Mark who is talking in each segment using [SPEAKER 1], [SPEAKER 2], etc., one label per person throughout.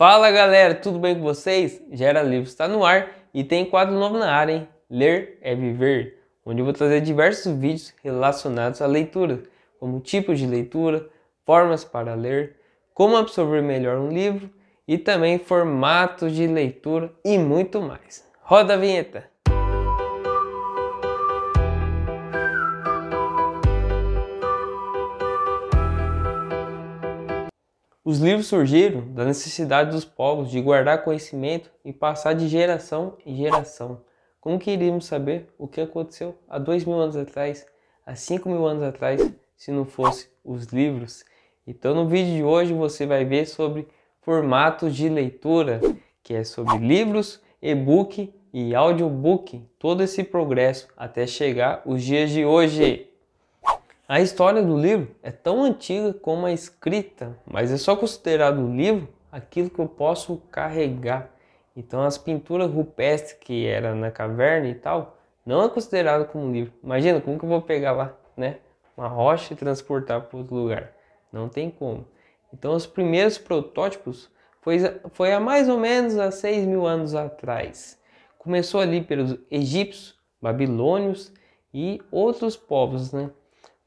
[SPEAKER 1] Fala galera, tudo bem com vocês? Gera Livros está no ar e tem quadro novo na área, hein? Ler é Viver, onde eu vou trazer diversos vídeos relacionados à leitura, como tipos de leitura, formas para ler, como absorver melhor um livro e também formatos de leitura e muito mais. Roda a vinheta! Os livros surgiram da necessidade dos povos de guardar conhecimento e passar de geração em geração. Como queríamos saber o que aconteceu há dois mil anos atrás, há cinco mil anos atrás, se não fosse os livros? Então, no vídeo de hoje você vai ver sobre formatos de leitura, que é sobre livros, e-book e audiobook, todo esse progresso até chegar os dias de hoje. A história do livro é tão antiga como a escrita, mas é só considerado um livro aquilo que eu posso carregar. Então as pinturas rupestres que era na caverna e tal, não é considerado como um livro. Imagina como que eu vou pegar lá, né, uma rocha e transportar para outro lugar. Não tem como. Então os primeiros protótipos foi, foi há mais ou menos há 6 mil anos atrás. Começou ali pelos egípcios, babilônios e outros povos, né?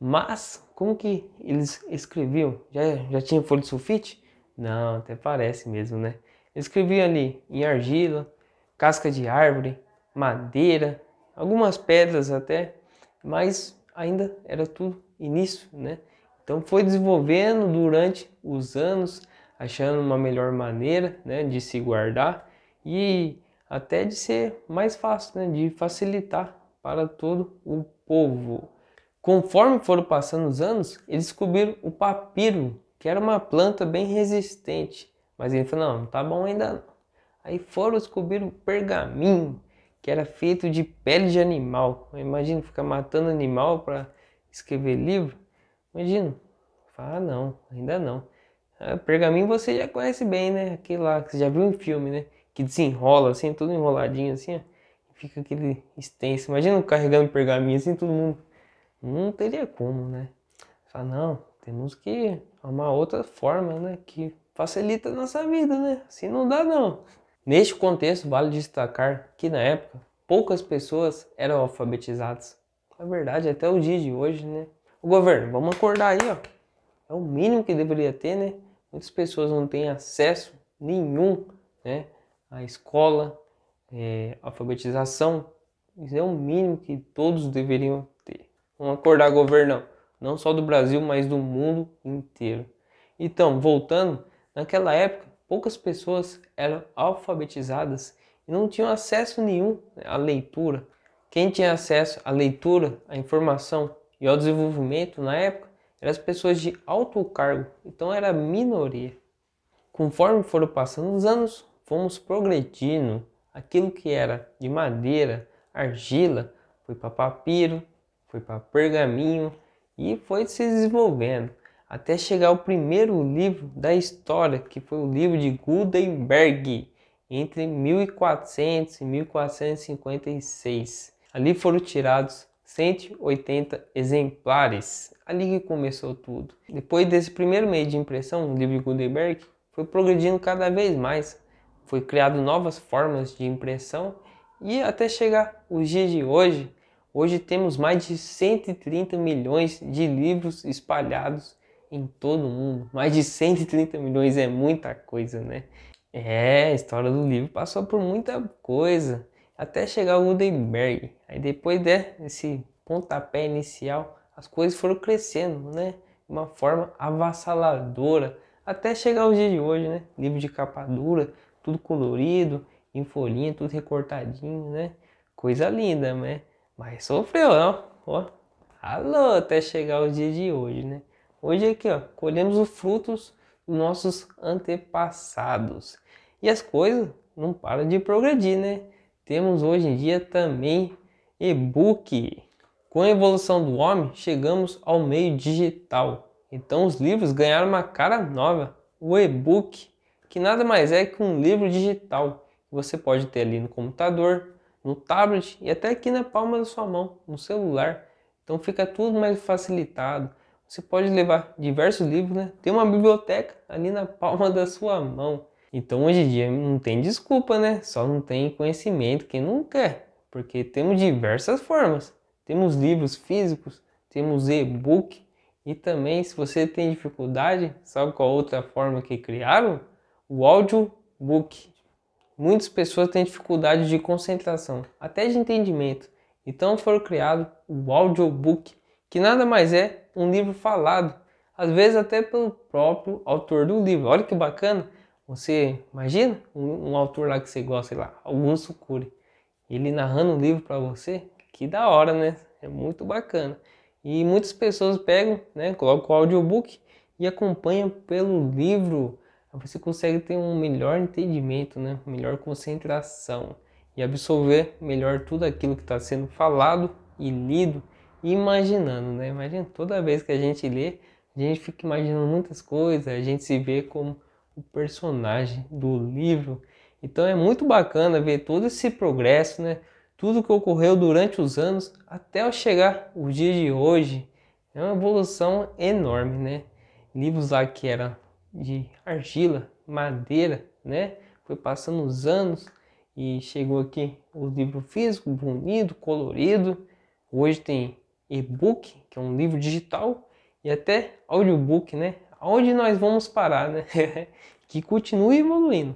[SPEAKER 1] Mas como que eles escreviam? Já, já tinha folha de sulfite? Não, até parece mesmo, né? escreviam ali em argila, casca de árvore, madeira, algumas pedras até, mas ainda era tudo início, né? Então foi desenvolvendo durante os anos, achando uma melhor maneira né, de se guardar e até de ser mais fácil, né, de facilitar para todo o povo. Conforme foram passando os anos, eles descobriram o papiro, que era uma planta bem resistente. Mas ele falou, não, não tá bom ainda não. Aí foram descobrir o pergaminho, que era feito de pele de animal. Imagina ficar matando animal para escrever livro. Imagina. Fala, ah, não, ainda não. Ah, pergaminho você já conhece bem, né? Aquele lá que você já viu em filme, né? Que desenrola assim, todo enroladinho assim, ó. Fica aquele extenso. Imagina carregando pergaminho assim, todo mundo não teria como, né? Fala, não, temos que uma outra forma, né? Que facilita a nossa vida, né? Assim não dá, não. Neste contexto, vale destacar que na época poucas pessoas eram alfabetizadas. Na é verdade, até o dia de hoje, né? O governo, vamos acordar aí, ó. É o mínimo que deveria ter, né? Muitas pessoas não têm acesso nenhum, né? À escola, é, alfabetização. Isso é o mínimo que todos deveriam um acordar governão, não só do Brasil, mas do mundo inteiro. Então, voltando, naquela época, poucas pessoas eram alfabetizadas e não tinham acesso nenhum né, à leitura. Quem tinha acesso à leitura, à informação e ao desenvolvimento na época eram as pessoas de alto cargo, então era minoria. Conforme foram passando os anos, fomos progredindo. Aquilo que era de madeira, argila, foi para papiro, foi para Pergaminho e foi se desenvolvendo até chegar o primeiro livro da história, que foi o livro de Gutenberg, entre 1400 e 1456. Ali foram tirados 180 exemplares. Ali que começou tudo. Depois desse primeiro meio de impressão, o livro de Gutenberg foi progredindo cada vez mais. Foi criado novas formas de impressão e até chegar os dias de hoje, Hoje temos mais de 130 milhões de livros espalhados em todo o mundo. Mais de 130 milhões é muita coisa, né? É, a história do livro passou por muita coisa até chegar o Gutenberg. Aí depois desse né, pontapé inicial, as coisas foram crescendo, né? De uma forma avassaladora, até chegar os dias de hoje, né? Livro de capa dura, tudo colorido, em folhinha, tudo recortadinho, né? Coisa linda, né? Mas sofreu, ó. ó. Alô, até chegar o dia de hoje, né? Hoje aqui, ó, colhemos os frutos dos nossos antepassados. E as coisas não param de progredir, né? Temos hoje em dia também e-book. Com a evolução do homem, chegamos ao meio digital. Então os livros ganharam uma cara nova, o e-book, que nada mais é que um livro digital que você pode ter ali no computador, no tablet e até aqui na palma da sua mão, no celular. Então fica tudo mais facilitado. Você pode levar diversos livros, né? Tem uma biblioteca ali na palma da sua mão. Então hoje em dia não tem desculpa, né? Só não tem conhecimento quem não quer, porque temos diversas formas. Temos livros físicos, temos e-book e também se você tem dificuldade, sabe qual outra forma que criaram? O audiobook muitas pessoas têm dificuldade de concentração, até de entendimento. Então foi criado o audiobook, que nada mais é um livro falado, às vezes até pelo próprio autor do livro. Olha que bacana! Você imagina um, um autor lá que você gosta, sei lá, algum Sucuri, ele narrando um livro para você? Que da hora, né? É muito bacana. E muitas pessoas pegam, né, colocam o audiobook e acompanham pelo livro você consegue ter um melhor entendimento, né? melhor concentração e absorver melhor tudo aquilo que está sendo falado e lido imaginando. Né? Imagina toda vez que a gente lê, a gente fica imaginando muitas coisas, a gente se vê como o personagem do livro. Então é muito bacana ver todo esse progresso, né? tudo que ocorreu durante os anos até chegar o dia de hoje. É uma evolução enorme, né? Livros lá que eram de argila, madeira, né? Foi passando os anos e chegou aqui o livro físico, bonito, colorido. Hoje tem e-book, que é um livro digital, e até audiobook, né? Onde nós vamos parar, né? que continue evoluindo.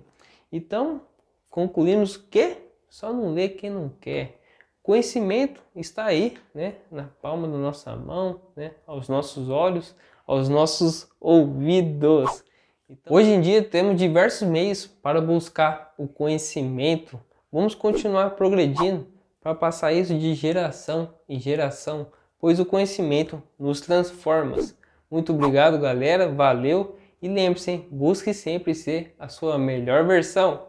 [SPEAKER 1] Então, concluímos que só não lê quem não quer. Conhecimento está aí, né? Na palma da nossa mão, né? Aos nossos olhos, aos nossos ouvidos. Então... Hoje em dia temos diversos meios para buscar o conhecimento. Vamos continuar progredindo para passar isso de geração em geração, pois o conhecimento nos transforma. Muito obrigado, galera. Valeu. E lembre-se, busque sempre ser a sua melhor versão.